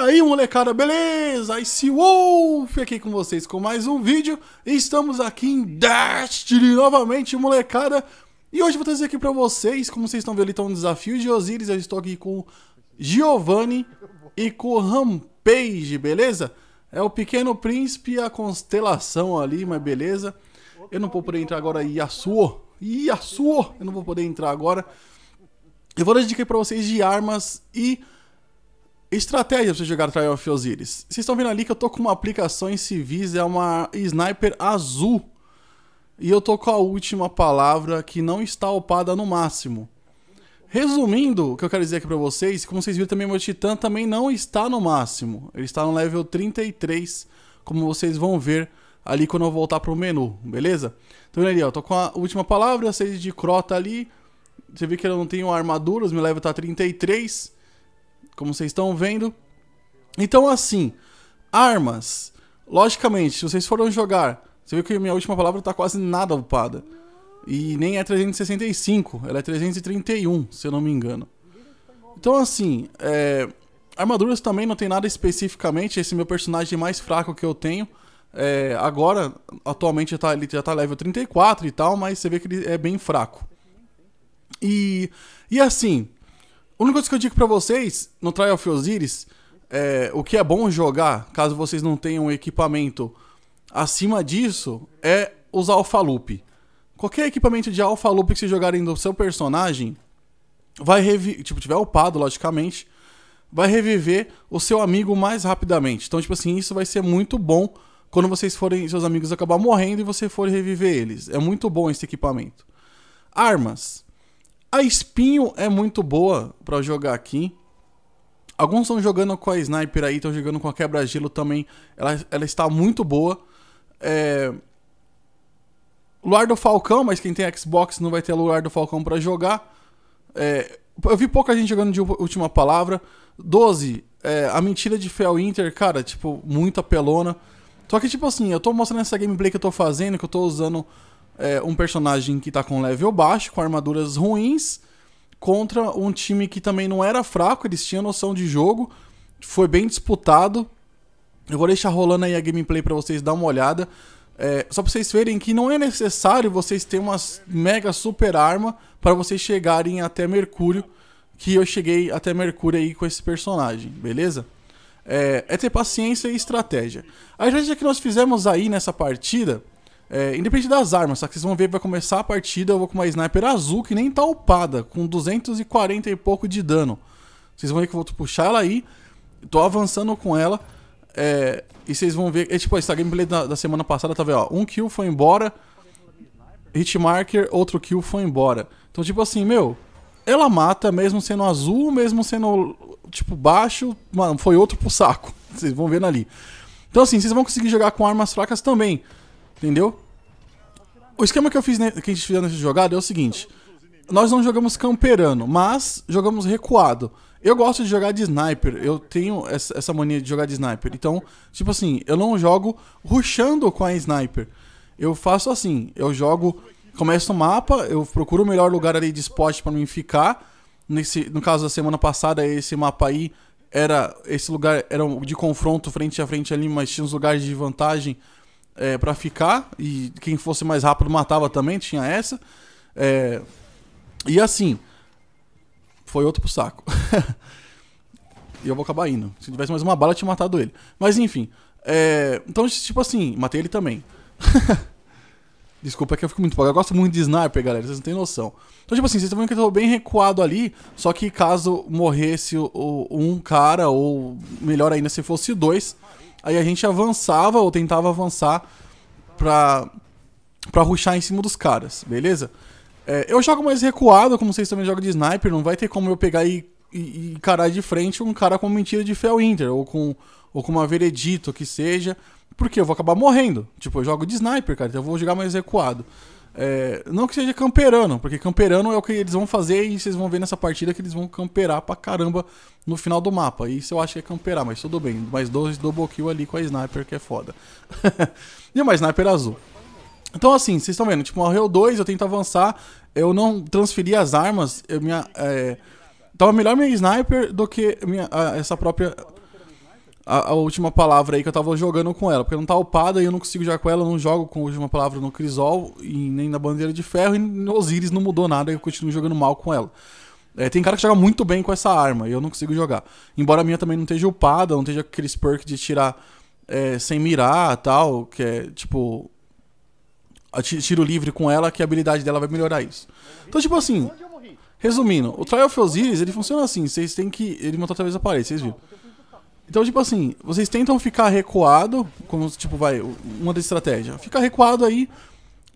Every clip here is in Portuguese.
aí, molecada, beleza? Ice Wolf aqui com vocês com mais um vídeo. Estamos aqui em Destiny novamente, molecada. E hoje vou trazer aqui pra vocês, como vocês estão vendo ali, tá um desafio de Osiris. Eu estou aqui com Giovanni e com Rampage, beleza? É o Pequeno Príncipe e a constelação ali, mas beleza. Eu não vou poder entrar agora, Yasuo. Yasuo! Eu não vou poder entrar agora. Eu vou dar dica pra vocês de armas e Estratégia pra você jogar Trial of Osiris. Vocês estão vendo ali que eu tô com uma aplicação em civis, é uma sniper azul. E eu tô com a última palavra que não está upada no máximo. Resumindo, o que eu quero dizer aqui pra vocês, como vocês viram também, meu titã também não está no máximo. Ele está no level 33, como vocês vão ver ali quando eu voltar pro menu, beleza? Então ali, ó, tô com a última palavra, 6 de crota ali. Você vê que eu não tenho armaduras, meu level tá 33 como vocês estão vendo. Então, assim, armas. Logicamente, se vocês foram jogar, você viu que minha última palavra está quase nada upada. E nem é 365, ela é 331, se eu não me engano. Então, assim, é... armaduras também não tem nada especificamente. Esse é meu personagem mais fraco que eu tenho. É... Agora, atualmente, já tá, ele já tá level 34 e tal, mas você vê que ele é bem fraco. E, e assim, a única coisa que eu digo para vocês no Trial of Osiris é, o que é bom jogar, caso vocês não tenham equipamento acima disso, é usar Alpha Loop. Qualquer equipamento de Alpha Loop que vocês jogarem do seu personagem vai reviver tipo tiver upado logicamente, vai reviver o seu amigo mais rapidamente. Então, tipo assim, isso vai ser muito bom quando vocês forem seus amigos acabar morrendo e você for reviver eles. É muito bom esse equipamento. Armas. A Espinho é muito boa para jogar aqui. Alguns estão jogando com a Sniper aí, estão jogando com a Quebra-Gelo também. Ela, ela está muito boa. É... Luar do Falcão, mas quem tem Xbox não vai ter Luar do Falcão para jogar. É... Eu vi pouca gente jogando de Última Palavra. 12, é... A Mentira de Fel Inter, cara, tipo, muita pelona. Só que, tipo assim, eu tô mostrando essa gameplay que eu tô fazendo, que eu tô usando é, um personagem que tá com level baixo, com armaduras ruins, contra um time que também não era fraco, eles tinham noção de jogo, foi bem disputado. Eu vou deixar rolando aí a gameplay para vocês dar uma olhada. É, só para vocês verem que não é necessário vocês terem uma mega super arma para vocês chegarem até Mercúrio, que eu cheguei até Mercúrio aí com esse personagem, beleza? É, é ter paciência e estratégia. A estratégia que nós fizemos aí nessa partida é, independente das armas, só que vocês vão ver vai começar a partida, eu vou com uma sniper azul que nem tá upada, com 240 e pouco de dano. Vocês vão ver que eu vou puxar ela aí, tô avançando com ela, é, e vocês vão ver, é tipo, essa é gameplay da, da semana passada, tá vendo, ó, um kill foi embora, hitmarker, outro kill foi embora. Então tipo assim, meu, ela mata mesmo sendo azul, mesmo sendo tipo baixo, mano, foi outro pro saco. Vocês vão vendo ali. Então assim, vocês vão conseguir jogar com armas fracas também. Entendeu? O esquema que eu fiz, que a gente fez nessa jogada é o seguinte: nós não jogamos camperando, mas jogamos recuado. Eu gosto de jogar de sniper, eu tenho essa mania de jogar de sniper. Então, tipo assim, eu não jogo rushando com a sniper. Eu faço assim, eu jogo, começo o mapa, eu procuro o melhor lugar ali de spot para mim ficar. Nesse, no caso da semana passada, esse mapa aí era esse lugar era de confronto frente a frente ali, mas tinha uns lugares de vantagem é, para ficar e quem fosse mais rápido matava também, tinha essa. É, e assim, foi outro pro saco. e eu vou acabar indo. Se tivesse mais uma bala, eu tinha matado ele. Mas enfim, é, então, tipo assim, matei ele também. Desculpa, é que eu fico muito empolgado. Eu gosto muito de sniper, galera, vocês não têm noção. Então, tipo assim, vocês estão vendo que eu tô bem recuado ali, só que caso morresse o, o, um cara, ou melhor ainda, se fosse dois, aí a gente avançava ou tentava avançar pra, pra ruxar em cima dos caras, beleza? É, eu jogo mais recuado, como vocês também jogam de sniper, não vai ter como eu pegar e e encarar de frente um cara com mentira de Fel Inter, ou com, ou com uma veredito que seja, porque eu vou acabar morrendo. Tipo, eu jogo de sniper, cara, então eu vou jogar mais recuado. É, não que seja camperano, porque camperano é o que eles vão fazer e vocês vão ver nessa partida que eles vão camperar pra caramba no final do mapa. Isso eu acho que é camperar, mas tudo bem. Mais dois double kill ali com a sniper, que é foda. e uma sniper azul. Então assim, vocês estão vendo, tipo, morreu dois, eu tento avançar, eu não transferi as armas, eu minha... É Tava melhor minha sniper do que minha, a, essa própria. A, a, última palavra aí que eu tava jogando com ela. Porque não tá upada e eu não consigo jogar com ela. Eu não jogo com a última palavra no Crisol, e nem na Bandeira de Ferro. E no Osiris não mudou nada e eu continuo jogando mal com ela. É, tem cara que joga muito bem com essa arma e eu não consigo jogar. Embora a minha também não esteja upada, não esteja aqueles perks de tirar é, sem mirar tal, que é tipo. Tiro livre com ela, que a habilidade dela vai melhorar isso. Então, tipo assim. Resumindo, o Trial of Osiris, ele funciona assim, vocês têm que... Ele montou através da parede, vocês viram. Então, tipo assim, vocês tentam ficar recuado, como, tipo, vai, uma das estratégias. Fica recuado aí,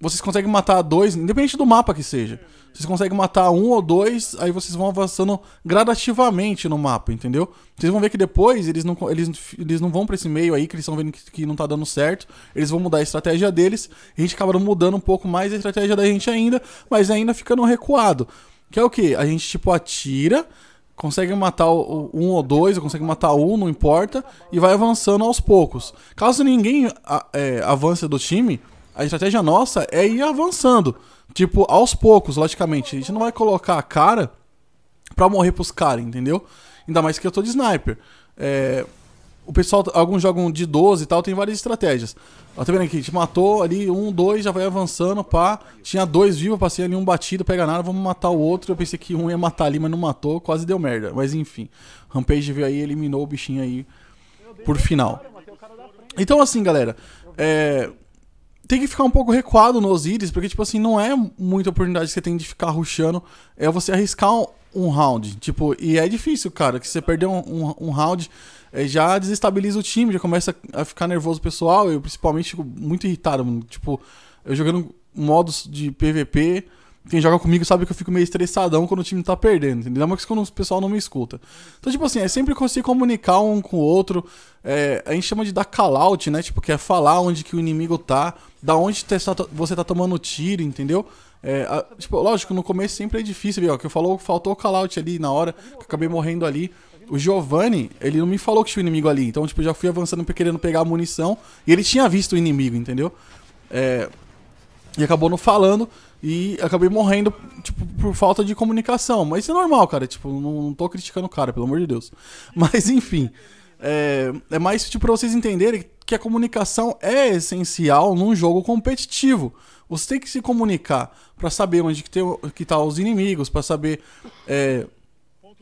vocês conseguem matar dois, independente do mapa que seja. Vocês conseguem matar um ou dois, aí vocês vão avançando gradativamente no mapa, entendeu? Vocês vão ver que depois eles não, eles, eles não vão para esse meio aí, que eles estão vendo que, que, não tá dando certo. Eles vão mudar a estratégia deles. A gente acaba mudando um pouco mais a estratégia da gente ainda, mas ainda ficando recuado. Que é o que A gente, tipo, atira, consegue matar um ou dois, consegue matar um, não importa, e vai avançando aos poucos. Caso ninguém é, avance do time, a estratégia nossa é ir avançando. Tipo, aos poucos, logicamente. A gente não vai colocar a cara pra morrer pros caras, entendeu? Ainda mais que eu tô de sniper. É, o pessoal, alguns jogam de 12 e tal, tem várias estratégias. Ó, tá vendo aqui? A gente matou ali um, dois, já vai avançando, pá. Tinha dois vivos, passei ali um batido, pega nada, vamos matar o outro. Eu pensei que um ia matar ali, mas não matou, quase deu merda. Mas enfim, Rampage veio aí eliminou o bichinho aí por final. Então assim, galera, é... Tem que ficar um pouco recuado no Osiris, porque, tipo assim, não é muita oportunidade que você tem de ficar ruxando. É você arriscar um um round. Tipo, e é difícil, cara, que você perder um, um, um round eh, já desestabiliza o time, já começa a ficar nervoso o pessoal. Eu principalmente fico muito irritado, mano. Tipo, eu jogando modos de PVP. Quem joga comigo sabe que eu fico meio estressadão quando o time tá perdendo, entendeu? Mas quando o pessoal não me escuta. Então, tipo assim, é sempre conseguir comunicar um com o outro. É, a gente chama de dar call out, né? Tipo, que é falar onde que o inimigo tá, da onde tá você tá tomando tiro, entendeu? É, a, tipo, lógico, no começo sempre é difícil, viu? É que eu falou, faltou o callout ali na hora, que acabei morrendo ali. O Giovanni, ele não me falou que tinha um inimigo ali. Então, tipo, já fui avançando querendo pegar a munição. E ele tinha visto o inimigo, entendeu? É, e acabou não falando. E acabei morrendo, tipo, por falta de comunicação. Mas isso é normal, cara. Tipo, não, não tô criticando o cara, pelo amor de Deus. Mas, enfim. É, é mais, tipo, pra vocês entenderem que a comunicação é essencial num jogo competitivo. Você tem que se comunicar para saber onde que, tem, que tá os inimigos, para saber é,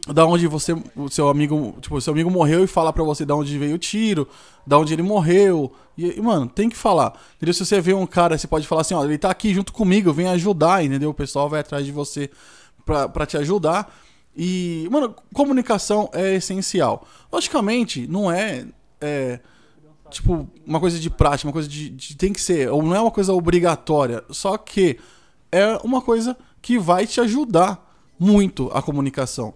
da onde você, o seu amigo, tipo, seu amigo morreu e fala para você da onde veio o tiro, da onde ele morreu. E, mano, tem que falar. Entendeu? Se você vê um cara, você pode falar assim, ó, ele tá aqui junto comigo, vem ajudar, entendeu? O pessoal vai atrás de você para te ajudar. E, mano, comunicação é essencial. Logicamente, não é, é tipo, uma coisa de prática, uma coisa de, de, tem que ser, ou não é uma coisa obrigatória, só que é uma coisa que vai te ajudar muito a comunicação.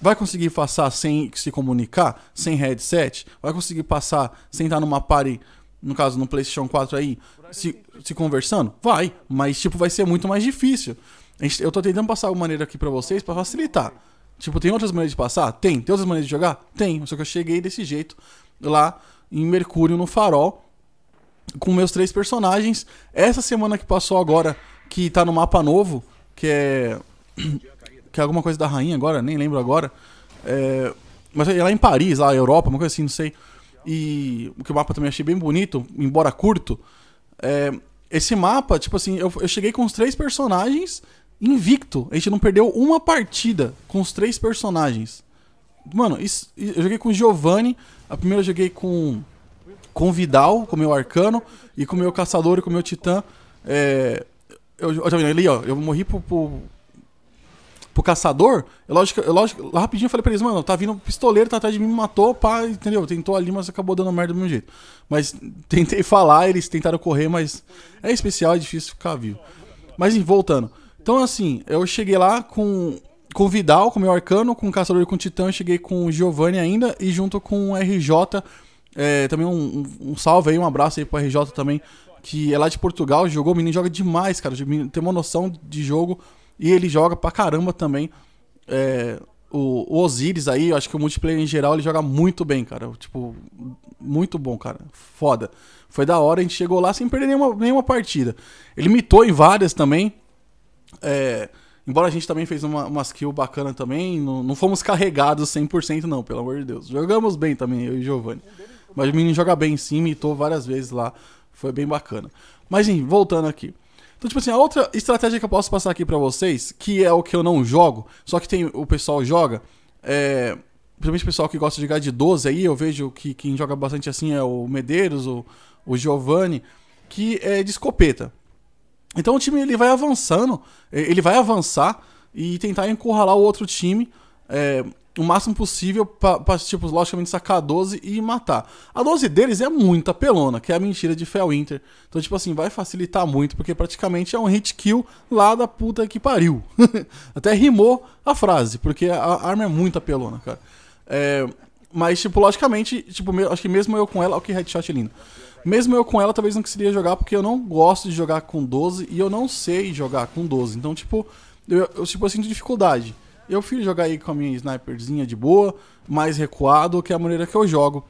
Vai conseguir passar sem se comunicar, sem headset? Vai conseguir passar sem estar numa party, no caso no PlayStation 4 aí, se, se conversando? Vai, mas tipo vai ser muito mais difícil. Eu tô tentando passar uma maneira aqui para vocês para facilitar. Tipo, tem outras maneiras de passar? Tem. Tem outras maneiras de jogar? Tem. Só que eu cheguei desse jeito lá em Mercúrio no Farol com meus três personagens. Essa semana que passou agora, que tá no mapa novo, que é. que é alguma coisa da rainha agora, nem lembro agora. É... Mas é lá em Paris, lá Europa, uma coisa assim, não sei. E o que o mapa também achei bem bonito, embora curto. É... Esse mapa, tipo assim, eu, eu cheguei com os três personagens invicto. A gente não perdeu uma partida com os três personagens. Mano, isso... eu joguei com o Giovanni, a primeira eu joguei com, com Vidal, com meu arcano, e com meu caçador e com meu titã. É, eu, eu já vi ali, ó, eu morri pro, pro, pro caçador. Eu, é lógico, eu, é lógico, lá rapidinho eu falei pra eles, mano, tá vindo um pistoleiro, tá atrás de mim, me matou, pá, entendeu? Tentou ali, mas acabou dando merda do mesmo jeito. Mas tentei falar, eles tentaram correr, mas é especial, é difícil ficar vivo. Mas voltando. Então, assim, eu cheguei lá com com Vidal, com o meu arcano, com o Caçador e com Titã, cheguei com o Giovanni ainda e junto com o RJ. É, também um, um, salve aí, um abraço aí pro RJ também, que é lá de Portugal, jogou, o menino joga demais, cara. Tem uma noção de jogo e ele joga pra caramba também. É, o, o, Osiris aí, eu acho que o multiplayer em geral ele joga muito bem, cara. Tipo, muito bom, cara. Foda. Foi da hora, a gente chegou lá sem perder nenhuma, nenhuma partida. Ele mitou em várias também. É, Embora a gente também fez uma, umas kill bacana também, não, não fomos carregados 100% não, pelo amor de Deus. Jogamos bem também, eu e Giovanni. Mas o menino joga bem sim, imitou várias vezes lá. Foi bem bacana. Mas, enfim, voltando aqui. Então, tipo assim, a outra estratégia que eu posso passar aqui para vocês, que é o que eu não jogo, só que tem o pessoal joga, é, principalmente o pessoal que gosta de jogar de 12 aí, eu vejo que quem joga bastante assim é o Medeiros, o, o Giovanni, que é de escopeta. Então o time ele vai avançando, ele vai avançar e tentar encurralar o outro time é, o máximo possível para, tipo, logicamente sacar a 12 e matar. A 12 deles é muita pelona, que é a mentira de Felwinter. Então, tipo assim, vai facilitar muito, porque praticamente é um hit kill lá da puta que pariu. Até rimou a frase, porque a arma é muita pelona, cara. É, mas, tipo, logicamente, tipo, acho que mesmo eu com ela. Olha que headshot lindo. Mesmo eu com ela, talvez não conseguiria jogar, porque eu não gosto de jogar com 12 e eu não sei jogar com 12. Então, tipo, eu, eu tipo, eu sinto dificuldade. Eu prefiro jogar aí com a minha sniperzinha de boa, mais recuado, que é a maneira que eu jogo.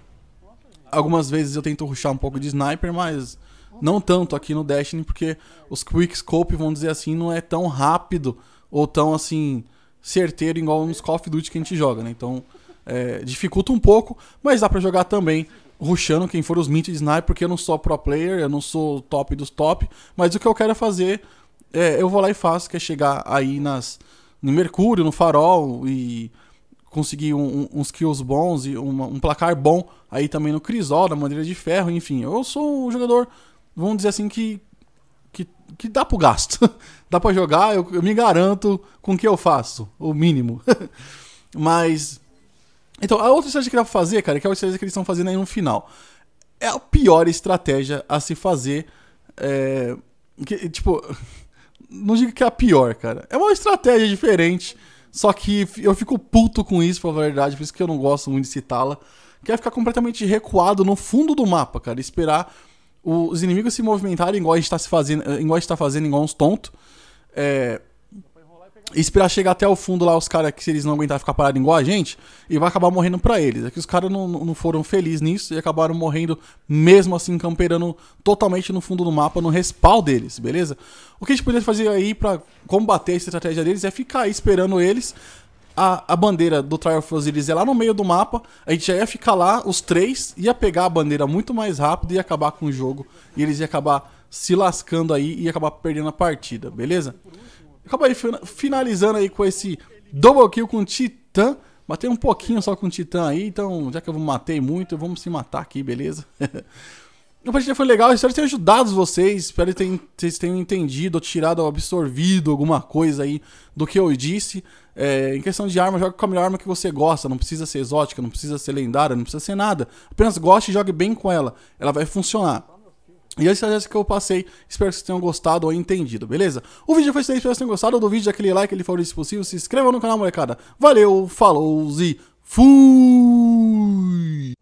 Algumas vezes eu tento ruxar um pouco de sniper, mas não tanto aqui no Destiny, porque os quick scope, vamos dizer assim, não é tão rápido ou tão assim certeiro igual nos Call of Duty que a gente joga, né? Então, é, dificulta um pouco, mas dá para jogar também ruxando quem for os mint sniper, porque eu não sou pro player, eu não sou top dos top, mas o que eu quero é fazer, é, eu vou lá e faço, que é chegar aí nas, no Mercúrio, no Farol e conseguir um, um, uns kills bons e uma, um placar bom aí também no Crisol, na Madeira de Ferro, enfim. Eu sou um jogador, vamos dizer assim, que, que, que dá pro gasto. dá para jogar, eu, eu me garanto com o que eu faço, o mínimo. mas então, a outra estratégia que dá pra fazer, cara, que é a estratégia que eles estão fazendo aí no final. É a pior estratégia a se fazer. É, que, tipo, não digo que é a pior, cara. É uma estratégia diferente. Só que eu fico puto com isso, pra verdade, por isso que eu não gosto muito de citá-la. Que é ficar completamente recuado no fundo do mapa, cara. Esperar os inimigos se movimentarem igual a gente tá, se fazendo, igual a gente tá fazendo, igual uns tontos. É, esperar chegar até o fundo lá os caras que se eles não aguentarem ficar parados igual a gente, e vai acabar morrendo para eles. É que os caras não, não foram felizes nisso e acabaram morrendo mesmo assim, camperando totalmente no fundo do mapa, no respawn deles, beleza? O que a gente poderia fazer aí para combater essa estratégia deles é ficar aí esperando eles. A, a bandeira do Trial of Osiris é lá no meio do mapa, a gente já ia ficar lá, os três, ia pegar a bandeira muito mais rápido e acabar com o jogo. E eles ia acabar se lascando aí e acabar perdendo a partida, beleza? Acaba aí finalizando aí com esse double kill com Titã. Matei um pouquinho só com Titã aí, então já que eu matei muito, vamos se matar aqui, beleza? A partida foi legal, espero ter ajudado vocês, espero que vocês tenham entendido, tirado, absorvido alguma coisa aí do que eu disse. É, em questão de arma, jogue com a melhor arma que você gosta, não precisa ser exótica, não precisa ser lendária, não precisa ser nada. Apenas goste e jogue bem com ela, ela vai funcionar. E esse é o que eu passei. Espero que vocês tenham gostado ou entendido, beleza? O vídeo foi isso aí. Espero que vocês tenham gostado do vídeo. aquele like, ele favorito se possível. Se inscreva no canal, molecada. Valeu, falou e fui!